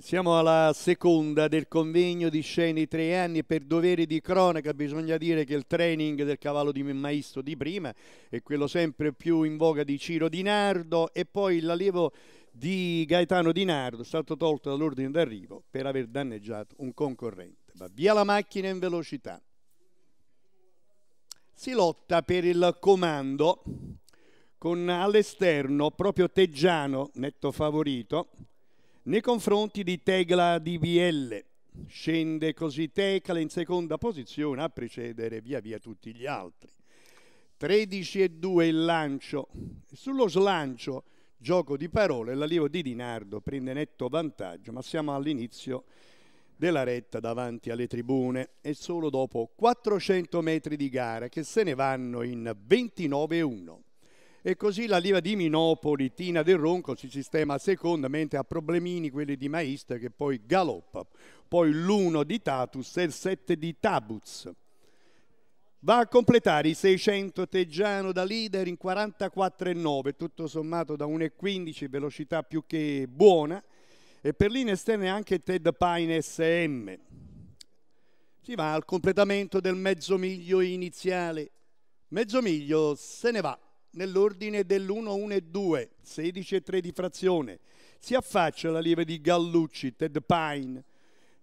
Siamo alla seconda del convegno di scene Sceni tre anni e per dovere di cronaca bisogna dire che il training del cavallo di maestro di prima è quello sempre più in voga di Ciro Di Nardo e poi l'allievo di Gaetano Di Nardo è stato tolto dall'ordine d'arrivo per aver danneggiato un concorrente. Va via la macchina in velocità. Si lotta per il comando con all'esterno proprio Teggiano, netto favorito, nei confronti di Tegla DBL. Scende così Tecla in seconda posizione a precedere via via tutti gli altri. 13 e 2 il lancio. Sullo slancio, gioco di parole, l'allievo di Dinardo prende netto vantaggio, ma siamo all'inizio della retta davanti alle tribune e solo dopo 400 metri di gara che se ne vanno in 29-1. e e così la lira di Minopoli, Tina del Ronco, si sistema a seconda, mentre ha problemini quelli di Maista che poi galoppa. Poi l'1 di Tatus e il 7 di Tabuz. Va a completare i 600 Teggiano da leader in 44,9, tutto sommato da 1,15, velocità più che buona. E per linee esterne anche Ted Pine SM. Si va al completamento del mezzo miglio iniziale. Mezzo miglio se ne va nell'ordine dell'1, 1 e 2, 16 e 3 di frazione. Si affaccia la lieve di Gallucci, Ted Pine.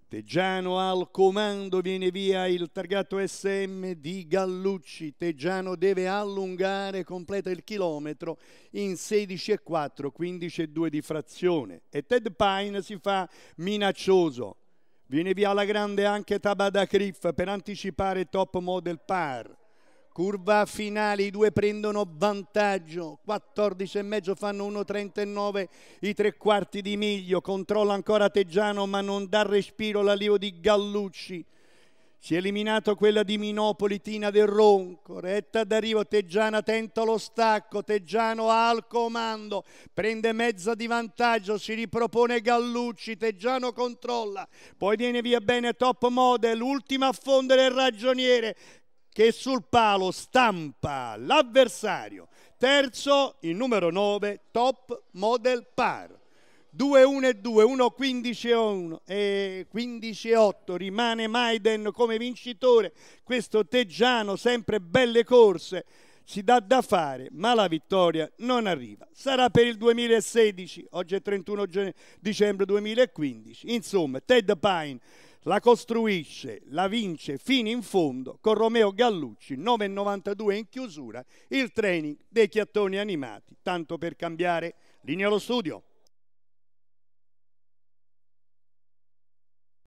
Teggiano al comando, viene via il targato SM di Gallucci. Teggiano deve allungare, completa il chilometro in 16 e 4, 15 e 2 di frazione. E Ted Pine si fa minaccioso. Viene via alla grande anche Tabada Criff per anticipare top model par. Curva finale, i due prendono vantaggio, 14 e mezzo fanno 1,39 i tre quarti di miglio, controlla ancora Teggiano ma non dà respiro l'allievo di Gallucci. Si è eliminato quella di Minopoli, Tina del Ronco, retta d'arrivo, Teggiana tenta lo stacco, Teggiano al comando, prende mezza di vantaggio, si ripropone Gallucci, Teggiano controlla, poi viene via bene Top Model, ultima a fondere il ragioniere, che sul palo stampa l'avversario. Terzo, il numero 9, top model par. 2 1 e 2, 1 15 e 1 e 15 e 8 rimane Maiden come vincitore. Questo Teggiano sempre belle corse, si dà da fare, ma la vittoria non arriva. Sarà per il 2016, oggi è 31 dicembre 2015. Insomma, Ted Pine la costruisce, la vince fino in fondo con Romeo Gallucci, 9,92 in chiusura, il training dei chiattoni animati, tanto per cambiare linea allo studio.